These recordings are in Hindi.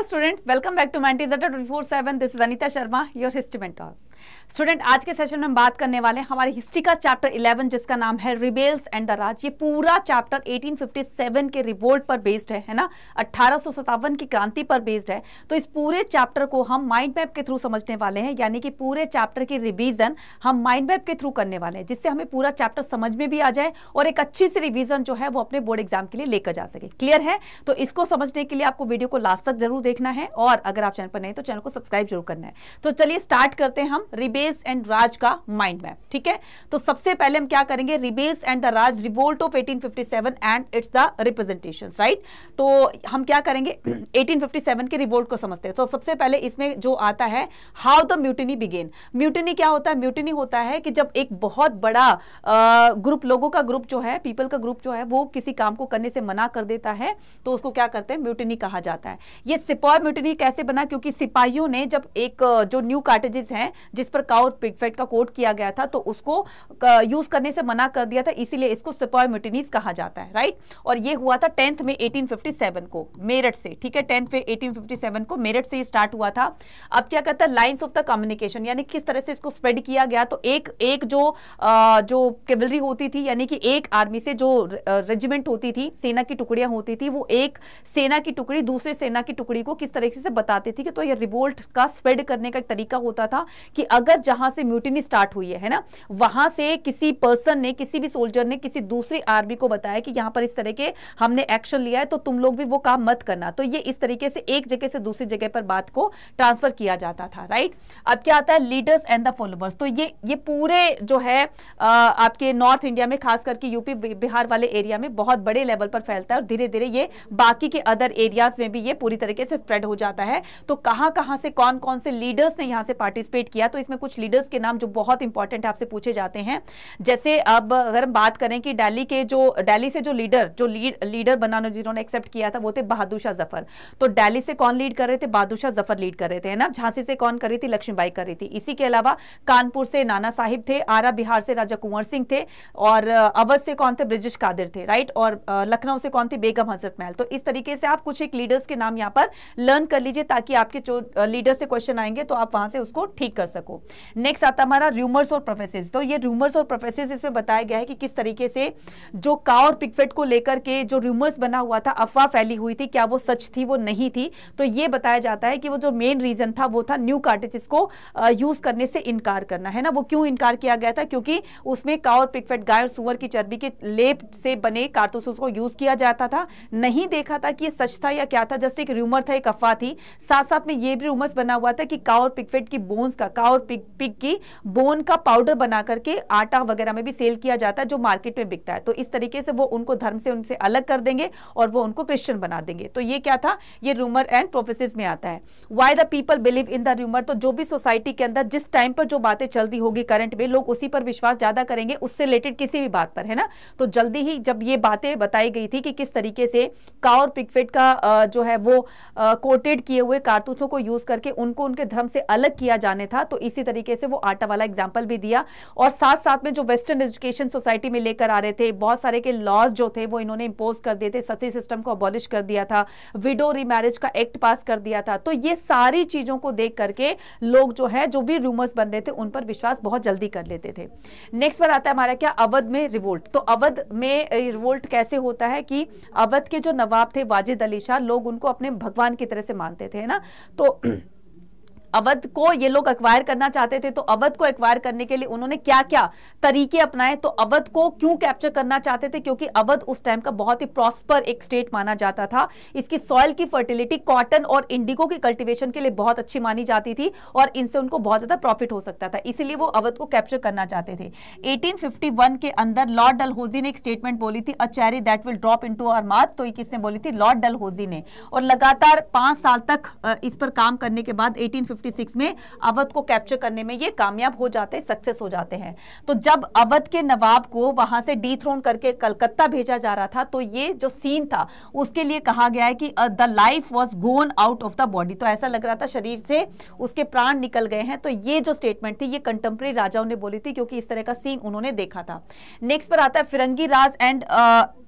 Hello students, welcome back to Mantis at 24-7. This is Anita Sharma, your history mentor. Student आज के सेशन में हम बात करने वाले हैं हमारे हिस्ट्री का चैप्टर 11 जिसका नाम है रिबेल्स एंड द राज ये पूरा चैप्टर 1857 के रिवोल्ट पर बेस्ड है है ना अट्ठारह की क्रांति पर बेस्ड है तो इस पूरे चैप्टर को हम माइंड मैप के थ्रू समझने वाले हैं यानी कि पूरे चैप्टर की रिविजन हम माइंड मैप के थ्रू करने वाले हैं जिससे हमें पूरा चैप्टर समझ में भी आ जाए और एक अच्छी सी रिविजन जो है वो अपने बोर्ड एग्जाम के लिए लेकर जा सके क्लियर है तो इसको समझने के लिए आपको वीडियो को लास्ट तक जरूर देखना है और अगर आप चैनल पर नहीं तो चैनल को सब्सक्राइब जरूर करना है तो चलिए स्टार्ट करते हैं हम रिबेस एंड राज का माइंड मैप ठीक है तो सबसे पहले हम क्या करेंगे rebels and the Raj revolt of 1857 and it's the representation right तो हम क्या करेंगे 1857 के रिवोल्ट को समझते हैं तो सबसे पहले इसमें जो आता है how the mutiny began mutiny क्या होता है म्यूटनी होता है कि जब एक बहुत बड़ा ग्रुप लोगों का ग्रुप जो है पीपल का ग्रुप जो है वो किसी काम को करने से मना कर देता है तो उसको क्या करते हैं म्यूटनी कहा जाता है ये सिपॉय म्यूटनी कैसे बना क्योंकि सिपाहियों ने जब एक जो न्यू कार्टेजेस हैं जिस पर काउट पिगफेट का कोट किया गया था तो उसको यूज करने से मना कर दिया था इसीलिए इसको सिपॉय म्यूटिनीस कहा जाता है राइट और ये हुआ था टेंथ में 1857 को मेरठ से ठीक है टेंथ में 1857 को मेरठ से स्टार्ट हुआ था अब क्या कहता है लाइन्स ऑफ द कम्युनिकेशन यानी किस तरह से इसको स्प्रेड किया गया तो एक एक जो आ, जो केवलरी होती थी यानी कि एक आर्मी से जो रेजिमेंट होती थी सेना की टुकड़ियां होती थी वो एक सेना की टुकड़ी दूसरे सेना की टुकड़ी को किस तरीके से बताती थी कि तो ये रिवोल्ट का स्प्रेड करने का एक तरीका होता था कि अगर जहां से म्यूटिनी स्टार्ट हुई है ना वहां से किसी पर्सन ने किसी भी सोल्जर ने किसी दूसरी आर्मी को बताया कि यहां पर इस तरह के हमने एक्शन लिया है तो तुम लोग भी वो काम मत करना तो ये इस तरीके से एक जगह से दूसरी जगह पर बात को ट्रांसफर किया जाता था राइट अब क्या आता है लीडर्स एंड द फॉलोवर्स तो ये ये पूरे जो है आ, आपके नॉर्थ इंडिया में खास करके यूपी बिहार वाले एरिया में बहुत बड़े लेवल पर फैलता है और धीरे धीरे ये बाकी के अदर एरियाज में भी ये पूरी तरीके से स्प्रेड हो जाता है तो कहां कहां से कौन कौन से लीडर्स ने यहां से पार्टिसिपेट किया तो इसमें कुछ लीडर्स के नाम जो बहुत इंपॉर्टेंट आपसे पूछे जाते हैं जैसे अब अगर हम बात करें कि डेली के जो डेली से जो लीडर जो लीड लीडर बनाने जिन्होंने एक्सेप्ट किया था वो थे बहादुर शाह जफर तो डेली से कौन लीड कर रहे थे बहादुर शाह जफर लीड कर रहे थे ना झांसी से कौन कर रही थी लक्ष्मीबाई कर रही थी इसी के अलावा कानपुर से नाना साहिब थे आरा बिहार से राजा कुंवर सिंह थे और अवध से कौन थे ब्रिजेश कादिर थे राइट और लखनऊ से कौन थी बेगम हजरत महल तो इस तरीके से आप कुछ एक लीडर्स के नाम यहाँ पर लर्न कर लीजिए ताकि आपके जो लीडर से क्वेश्चन आएंगे तो आप वहां से उसको ठीक कर सको को नेक्स्ट आता हमारा रूमर्स और प्रोफेसिस तो ये रूमर्स और प्रोफेसिस इसमें बताया गया है कि किस तरीके से जो का और पिकफेट को लेकर के जो रूमर्स बना हुआ था अफवाह फैली हुई थी क्या वो सच थी वो नहीं थी तो ये बताया जाता है कि वो जो मेन रीजन था वो था न्यू कार्टेज को यूज करने से इनकार करना है ना वो क्यों इनकार किया गया था क्योंकि उसमें का और पिकफेट गाय और सुअर की चर्बी के लेप से बने कारतूसों को यूज किया जाता था नहीं देखा था कि ये सच था या क्या था जस्ट एक रूमर था एक अफवाह थी साथ साथ में ये भी रूमर्स बना हुआ था कि का और पिकफेट की बोन्स का का पिक पिक की बोन का पाउडर बना करके आटा वगैरह में भी सेल किया जाता है जो मार्केट में बिकता है तो इस तरीके से वो उनको धर्म से उनसे अलग कर देंगे और वो उनको क्रिश्चियन बना देंगे तो ये क्या था ये रूमर एंड प्रोफेसिस में आता है why the people believe in the rumour तो जो भी सोसाइटी के अंदर जिस टाइम पर जो बातें चल रही होगी करंट में लोग उसी पर विश्वास ज्यादा करेंगे उससे रिलेटेड किसी भी बात पर है ना तो जल्दी ही जब ये बातें बताई गई थी कि किस तरीके से का और पिकफेट का जो है वो कोटेड किए हुए कारतूसों को यूज करके उनको उनके धर्म से अलग किया जाने था तो इसी तरीके से वो आटा वाला एग्जाम्पल भी दिया और साथ साथ में जो वेस्टर्न एजुकेशन सोसाइटी में लेकर आ रहे थे बहुत सारे के लॉज जो थे वो इन्होंने इम्पोज कर दिए थे सती सिस्टम को अबॉलिश कर दिया था विडो रीमैरिज का एक्ट पास कर दिया था तो ये सारी चीजों को देख करके लोग जो है जो भी रूमर्स बन रहे थे उन पर विश्वास बहुत जल्दी कर लेते थे नेक्स्ट पर आता है हमारा क्या अवध में रिवोल्ट तो अवध में रिवोल्ट कैसे होता है कि अवध के जो नवाब थे वाजिद अली शाह लोग उनको अपने भगवान की तरह से मानते थे ना तो अवध को ये लोग अक्वायर करना चाहते थे तो अवध को एक्वायर करने के लिए उन्होंने क्या क्या तरीके अपनाए तो अवध को क्यों कैप्चर करना चाहते थे क्योंकि अवध उस टाइम का बहुत ही प्रॉस्पर एक स्टेट माना जाता था इसकी सॉइल की फर्टिलिटी कॉटन और इंडिगो की कल्टिवेशन के लिए बहुत अच्छी मानी जाती थी और इनसे उनको बहुत ज्यादा प्रॉफिट हो सकता था इसीलिए वो अवध को कैप्चर करना चाहते थे एटीन के अंदर लॉर्ड डलहौजी ने एक स्टेटमेंट बोली थी a cherry that will drop into our mouth तो किसने बोली थी लॉर्ड डलहौजी ने और लगातार पांच साल तक इस पर काम करने के बाद एटीन 1956 में अवध को कैप्चर करने में ये कामयाब हो जाते हैं सक्सेस हो जाते हैं तो जब अवध के नवाब को वहां से डी करके कलकत्ता भेजा जा रहा था तो ये जो सीन था उसके लिए कहा गया है कि the life was gone out of the body तो ऐसा लग रहा था शरीर से उसके प्राण निकल गए हैं तो ये जो स्टेटमेंट थी ये कंटेम्प्रेरी राजाओं ने बोली थी क्योंकि इस तरह का सीन उन्होंने देखा था नेक्स्ट पर आता है Firangi Raj and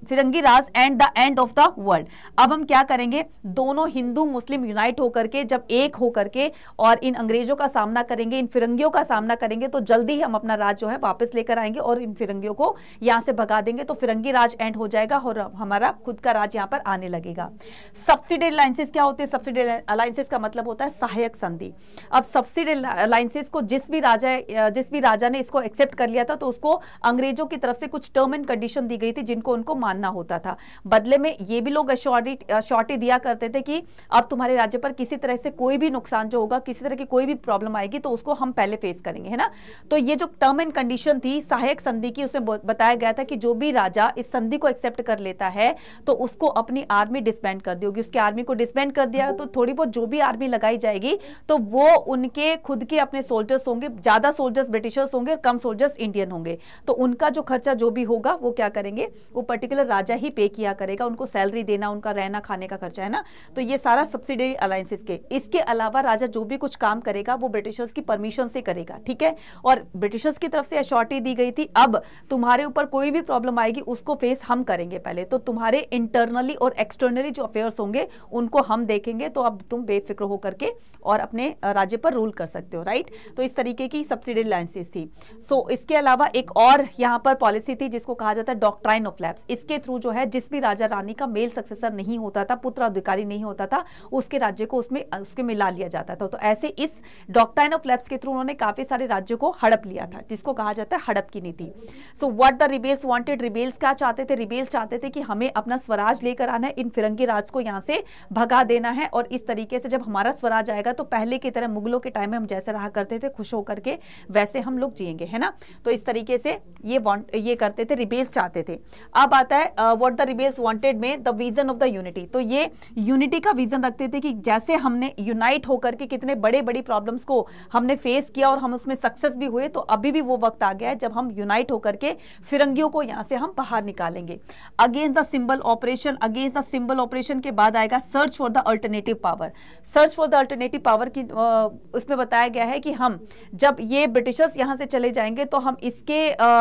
Firangi Raj and the end of the world अब हम क्या करेंगे दोनों हिंदू मुस्लिम यूनाइट होकर के जब एक होकर के और इन अंग्रेजों का सामना करेंगे इन फिरंगियों का सामना करेंगे तो जल्दी हम अपना राज जो है वापस लेकर आएंगे और इन फिरंगियों को यहां से भगा देंगे तो फिरंगी राज एंड हो जाएगा और हमारा खुद का राज यहां पर आने लगेगा सब्सिडी अलायसेस क्या होते हैं सब्सिडी अलायसेस का मतलब होता है सहायक संधि अब सब्सिडी अलायसेस को जिस भी राजा जिस भी राजा ने इसको एक्सेप्ट कर लिया था तो उसको अंग्रेजों की तरफ से कुछ टर्म एंड कंडीशन दी गई थी जिनको उनको मानना होता था बदले में ये भी लोग शॉर्टी दिया करते थे कि अब तुम्हारे राज्य पर किसी तरह से कोई भी नुकसान जो होगा किसी तरह की कोई भी प्रॉब्लम आएगी तो उसको हम पहले फेस करेंगे है ना तो ये जो टर्म एंड कंडीशन थी सहायक संधि की उसमें बताया गया था कि जो भी राजा इस संधि को एक्सेप्ट कर लेता है तो उसको अपनी आर्मी डिस्बैंड कर दी उसके आर्मी को डिस्बैंड कर दिया तो थोड़ी बहुत जो भी आर्मी लगाई जाएगी तो वो उनके खुद के अपने सोल्जर्स होंगे ज्यादा सोल्जर्स ब्रिटिशर्स होंगे और कम सोल्जर्स इंडियन होंगे तो उनका जो खर्चा जो भी होगा वो क्या करेंगे वो पर्टिकुलर राजा ही पे किया करेगा उनको सैलरी देना उनका रहना खाने का खर्चा है ना तो ये सारा सब्सिडी अलायसेस के इसके अलावा राजा जो भी कुछ काम करेगा वो ब्रिटिशर्स की परमिशन से करेगा ठीक है और ब्रिटिशर्स की तरफ से अशॉर्टी दी गई थी अब तुम्हारे ऊपर कोई भी प्रॉब्लम आएगी उसको फेस हम करेंगे पहले तो तुम्हारे इंटरनली और एक्सटर्नली जो अफेयर्स होंगे उनको हम देखेंगे तो अब तुम बेफिक्र हो करके और अपने राज्य पर रूल कर सकते हो राइट तो इस तरीके की सब्सिडी लाइसेंस थी सो इसके अलावा एक और यहाँ पर पॉलिसी थी जिसको कहा जाता है डॉक्ट्राइन ऑफ लैब्स इसके थ्रू जो है जिस भी राजा रानी का मेल सक्सेसर नहीं होता था पुत्र अधिकारी नहीं होता था उसके राज्य को उसमें उसके मिला लिया जाता था तो ऐसे ऐसे इस डॉक्टाइन ऑफ डॉक्टाइनोफ्लैप्स के थ्रू उन्होंने काफी सारे राज्यों को हड़प लिया था जिसको कहा जाता है हड़प की नीति so what the rebels wanted rebels क्या चाहते थे रिबेल्स चाहते थे कि हमें अपना स्वराज लेकर आना है इन फिरंगी राज को यहाँ से भगा देना है और इस तरीके से जब हमारा स्वराज आएगा तो पहले की तरह मुगलों के टाइम में हम जैसे रहा करते थे खुश होकर के वैसे हम लोग जियेंगे है ना तो इस तरीके से ये ये करते थे रिबेल्स चाहते थे अब आता है व्हाट द रिबेल्स वॉन्टेड में the vision of the unity तो ये यूनिटी का विजन रखते थे कि जैसे हमने यूनाइट होकर के कितने बड़े बड़ी प्रॉब्लम्स को हमने फेस किया और हम उसमें सक्सेस भी हुए तो अभी भी वो वक्त आ गया है जब हम यूनाइट होकर के फिरंगियों को यहाँ से हम बाहर निकालेंगे against the symbol oppression against the symbol oppression के बाद आएगा search for the alternative power search for the alternative power की उसमें बताया गया है कि हम जब ये ब्रिटिशर्स यहाँ से चले जाएंगे तो हम इसके आ,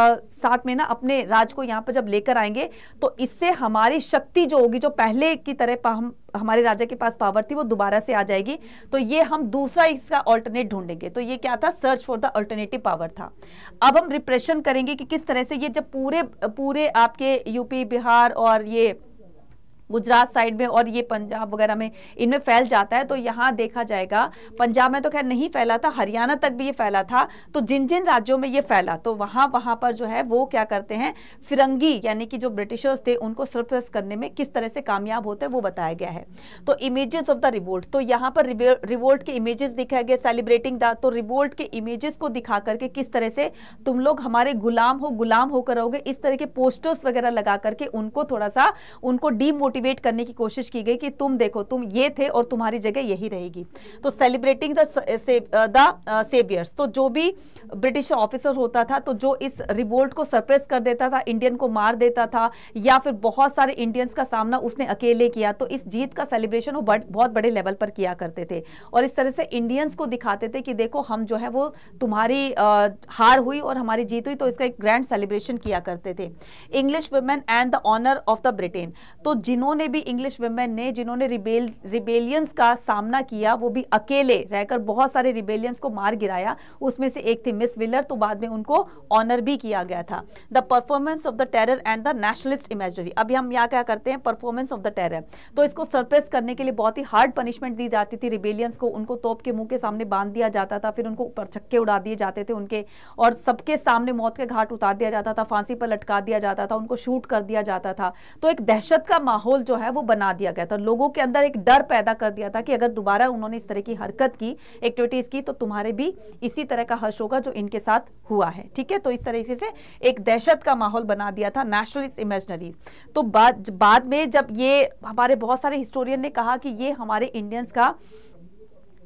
साथ में ना अपने राज को यहाँ पर जब लेकर आएंगे तो इससे हमारी शक्ति जो होगी जो पहले की तरह हम हमारे राजा के पास पावर थी वो दोबारा से आ जाएगी तो ये हम दूसरा इसका ऑल्टरनेट ढूंढेंगे तो ये क्या था search for the alternative power था अब हम रिप्रेशन करेंगे कि किस तरह से ये जब पूरे पूरे आपके यूपी बिहार और ये गुजरात साइड में और ये पंजाब वगैरह में इनमें फैल जाता है तो यहाँ देखा जाएगा पंजाब में तो खैर नहीं फैला था हरियाणा तक भी ये फैला था तो जिन जिन राज्यों में ये फैला तो वहाँ वहाँ पर जो है वो क्या करते हैं फिरंगी यानी कि जो ब्रिटिशर्स थे उनको सरप्रेस करने में किस तरह से कामयाब होते हैं वो बताया गया है तो इमेजेस ऑफ द रिवोल्ट तो यहाँ पर रिवोल्ट के इमेजेस दिखाए गए सेलिब्रेटिंग द तो रिवोल्ट के इमेजेस को दिखा करके किस तरह से तुम लोग हमारे गुलाम हो गुलाम होकर रहोगे इस तरह के पोस्टर्स वगैरह लगा करके उनको थोड़ा सा उनको डीमोटिव मोटिवेट करने की कोशिश की गई कि तुम देखो तुम ये थे और तुम्हारी जगह यही रहेगी तो सेलिब्रेटिंग द सेवियर्स तो जो भी ब्रिटिश ऑफिसर होता था तो जो इस रिवोल्ट को सरप्रेस कर देता था इंडियन को मार देता था या फिर बहुत सारे इंडियंस का सामना उसने अकेले किया तो इस जीत का सेलिब्रेशन वो बड़, बहुत बड़े लेवल पर किया करते थे और इस तरह से इंडियंस को दिखाते थे कि देखो हम जो है वो तुम्हारी आ, uh, हार हुई और हमारी जीत हुई तो इसका एक ग्रैंड सेलिब्रेशन किया करते थे English women and the honour of the Britain तो जिन्होंने ने भी इंग्लिश वुमेन ने जिन्होंने रिबेल रिबेलियंस का सामना किया वो भी अकेले रहकर बहुत सारे रिबेलियंस को मार गिराया उसमें से एक थी मिस विलर तो बाद में उनको ऑनर भी किया गया था the performance of the terror and the nationalist imagery अभी हम यहाँ क्या करते हैं परफॉर्मेंस ऑफ द टेरर तो इसको सरप्रेस करने के लिए बहुत ही हार्ड पनिशमेंट दी जाती थी रिबेलियंस को उनको तोप के मुंह के सामने बांध दिया जाता था फिर उनको ऊपर छक्के उड़ा दिए जाते थे उनके और सबके सामने मौत के घाट उतार दिया जाता था फांसी पर लटका दिया जाता था उनको शूट कर दिया जाता था तो एक दहशत का माहौल माहौल जो है वो बना दिया गया था लोगों के अंदर एक डर पैदा कर दिया था कि अगर दोबारा उन्होंने इस तरह की हरकत की एक्टिविटीज़ की तो तुम्हारे भी इसी तरह का हर्ष होगा जो इनके साथ हुआ है ठीक है तो इस तरीके से एक दहशत का माहौल बना दिया था नेशनलिस्ट इमेजनरीज तो बाद बाद में जब ये हमारे बहुत सारे हिस्टोरियन ने कहा कि ये हमारे इंडियंस का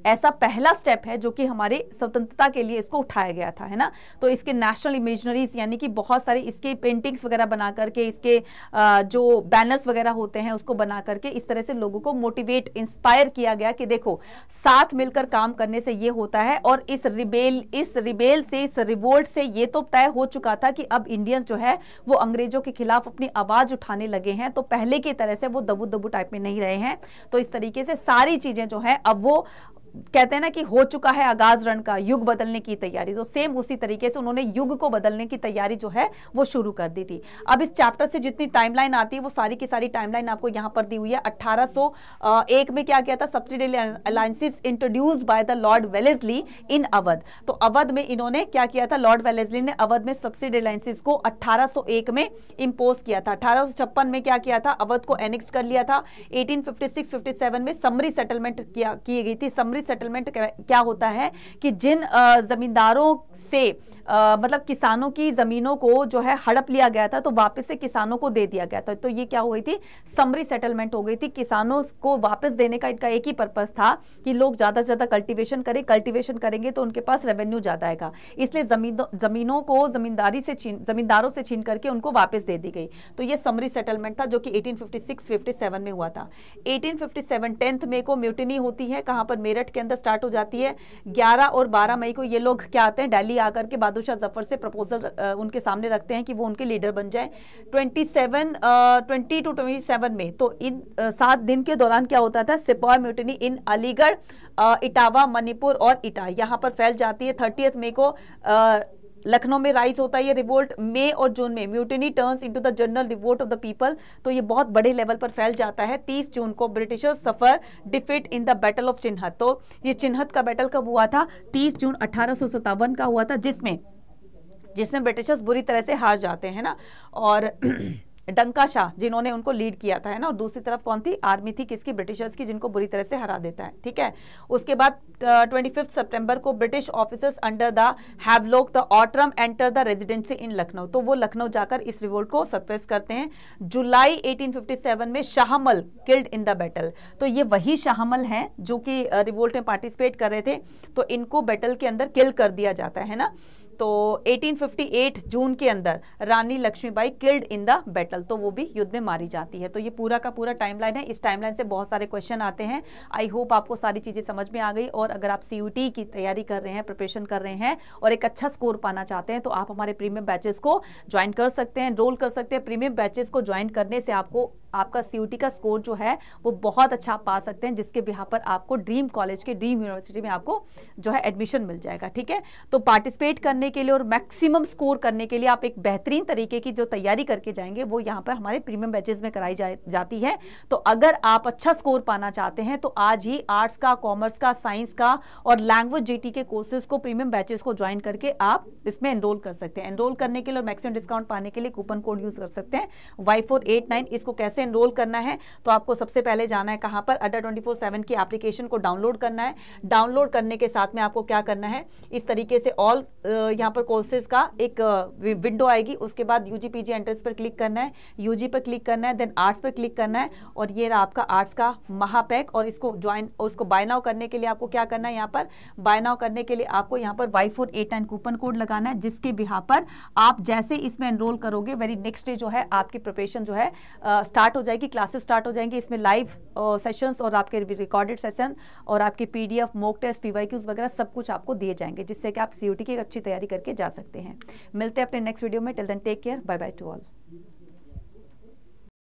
ऐसा पहला स्टेप है जो कि हमारे स्वतंत्रता के लिए इसको उठाया गया था है ना तो इसके नेशनल इमेजनरीज यानी कि बहुत सारे इसके पेंटिंग्स वगैरह बना करके इसके जो बैनर्स वगैरह होते हैं उसको बना करके इस तरह से लोगों को मोटिवेट इंस्पायर किया गया कि देखो साथ मिलकर काम करने से ये होता है और इस रिबेल इस रिबेल से इस रिवोल्ट से ये तो तय हो चुका था कि अब इंडियंस जो है वो अंग्रेजों के खिलाफ अपनी आवाज उठाने लगे हैं तो पहले की तरह से वो दबू दबू टाइप में नहीं रहे हैं तो इस तरीके से सारी चीजें जो है अब वो कहते हैं ना कि हो चुका है आगाज रण का युग बदलने की तैयारी तो सेम उसी तरीके से उन्होंने युग को बदलने की तैयारी जो है वो शुरू कर दी थी अब इस चैप्टर से जितनी टाइमलाइन आती है वो सारी की सारी टाइमलाइन आपको यहां पर दी हुई है अट्ठारह में क्या किया था subsidiary alliances introduced by the lord Wellesley in Awadh तो अवध में इन्होंने क्या किया था लॉर्ड वेलेजली ने अवध में सब्सिडी अलायसिस को 1801 में इम्पोज किया था अठारह में क्या किया था अवध को एनेक्स कर लिया था एटीन फिफ्टी में समरी सेटलमेंट किया की गई थी समरी सेटलमेंट क्या होता है कि जिन ज़मींदारों से आ, मतलब किसानों की ज़मीनों को जो है हड़प लिया गया था तो वापस से किसानों को दे दिया गया था तो ये क्या हो गई थी समरी सेटलमेंट हो गई थी किसानों को वापस देने का इनका एक ही पर्पज़ था कि लोग ज़्यादा से ज़्यादा कल्टिवेशन करें कल्टिवेशन करेंगे तो उनके पास रेवेन्यू ज़्यादा आएगा इसलिए ज़मीनों को ज़मींदारी से छीन ज़मींदारों से छीन करके उनको वापस दे दी गई तो ये समरी सेटलमेंट था जो कि 1856-57 में हुआ था 1857 टेंथ मे को म्यूटिनी होती है कहां पर मेरठ के अंदर स्टार्ट हो जाती है 11 और 12 मई को ये लोग क्या आते हैं दिल्ली आकर के बादशाह जफर से प्रपोजल उनके सामने रखते हैं कि वो उनके लीडर बन जाए twenty seven twenty two twenty seven में तो इन सात दिन के दौरान क्या होता था sepoy mutiny in Aligarh Etawah Manipur और इटा यहाँ पर फैल जाती है थर्टीथ मई को लखनऊ में राइज होता है ये रिवोल्ट मई और जून में mutiny turns into the general revolt of the people तो ये बहुत बड़े लेवल पर फैल जाता है तीस जून को Britishers suffer defeat in the battle of Chinhat तो ये चिन्हत का बैटल कब हुआ था तीस जून अठारह का हुआ था जिसमें जिसमें ब्रिटिशर्स बुरी तरह से हार जाते हैं ना और डंका शाह जिन्होंने उनको लीड किया था है ना और दूसरी तरफ कौन थी आर्मी थी किसकी ब्रिटिशर्स की जिनको बुरी तरह से हरा देता है ठीक है उसके बाद ट्वेंटी फिफ्थ सेप्टेम्बर को British officers under the Havelock the Outram enter the residency in Lucknow तो वो लखनऊ जाकर इस रिवोल्ट को सप्रेस करते हैं जुलाई 1857 में Shahmal killed in the battle तो ये वही शाहमल हैं जो कि रिवोल्ट में पार्टिसिपेट कर रहे थे तो इनको बैटल के अंदर किल कर दिया जाता है ना तो 1858 जून के अंदर Rani Lakshmibai killed in the battle तो वो भी युद्ध में मारी जाती है तो ये पूरा का पूरा टाइमलाइन है इस टाइमलाइन से बहुत सारे क्वेश्चन आते हैं आई होप आपको सारी चीज़ें समझ में आ गई और अगर आप सी की तैयारी कर रहे हैं प्रिपरेशन कर रहे हैं और एक अच्छा स्कोर पाना चाहते हैं तो आप हमारे प्रीमियम बैचेस को ज्वाइन कर सकते हैं रोल कर सकते हैं प्रीमियम बैचेस को ज्वाइन करने से आपको आपका सी का स्कोर जो है वो बहुत अच्छा पा सकते हैं जिसके बिहार पर आपको ड्रीम कॉलेज के ड्रीम यूनिवर्सिटी में आपको जो है एडमिशन मिल जाएगा ठीक है तो पार्टिसिपेट करने करने के लिए और मैक्सिमम स्कोर करने के लिए आप एक बेहतरीन तरीके की जो तैयारी करके जाएंगे वो यहाँ पर हमारे प्रीमियम बैचेज में कराई जा, जाती है तो अगर आप अच्छा स्कोर पाना चाहते हैं तो आज ही आर्ट्स का कॉमर्स का साइंस का और लैंग्वेज जी के कोर्सेज को प्रीमियम बैचेज को ज्वाइन करके आप इसमें एनरोल कर सकते हैं एनरोल करने के लिए और मैक्सिमम डिस्काउंट पाने के लिए कूपन कोड यूज कर सकते हैं वाई इसको कैसे एनरोल करना है तो आपको सबसे पहले जाना है कहाँ पर अड्डा ट्वेंटी की एप्लीकेशन को डाउनलोड करना है डाउनलोड करने के साथ में आपको क्या करना है इस तरीके से ऑल यहाँ पर कोर्सेज का एक विंडो आएगी उसके बाद यू जी पी एंट्रेंस पर क्लिक करना है यू पर क्लिक करना है देन आर्ट्स पर क्लिक करना है और ये रहा आपका आर्ट्स का महापैक और इसको ज्वाइन और उसको बायनाव करने के लिए आपको क्या करना है यहाँ पर बाय बायनाव करने के लिए आपको यहाँ पर Y four eight nine coupon code लगाना है जिसके बिहा पर आप जैसे इसमें एनरोल करोगे वेरी नेक्स्ट डे जो है आपकी प्रिपरेशन जो है स्टार्ट हो जाएगी क्लासेस स्टार्ट हो जाएंगे इसमें लाइव सेशंस और आपके रिकॉर्डेड सेशन और आपके पीडीएफ मॉक टेस्ट पीवाईक्यूज वगैरह सब कुछ आपको दिए जाएंगे जिससे कि आप सीयूटी की अच्छी तैयारी करके जा सकते हैं मिलते हैं अपने नेक्स्ट वीडियो में till then take care bye bye to all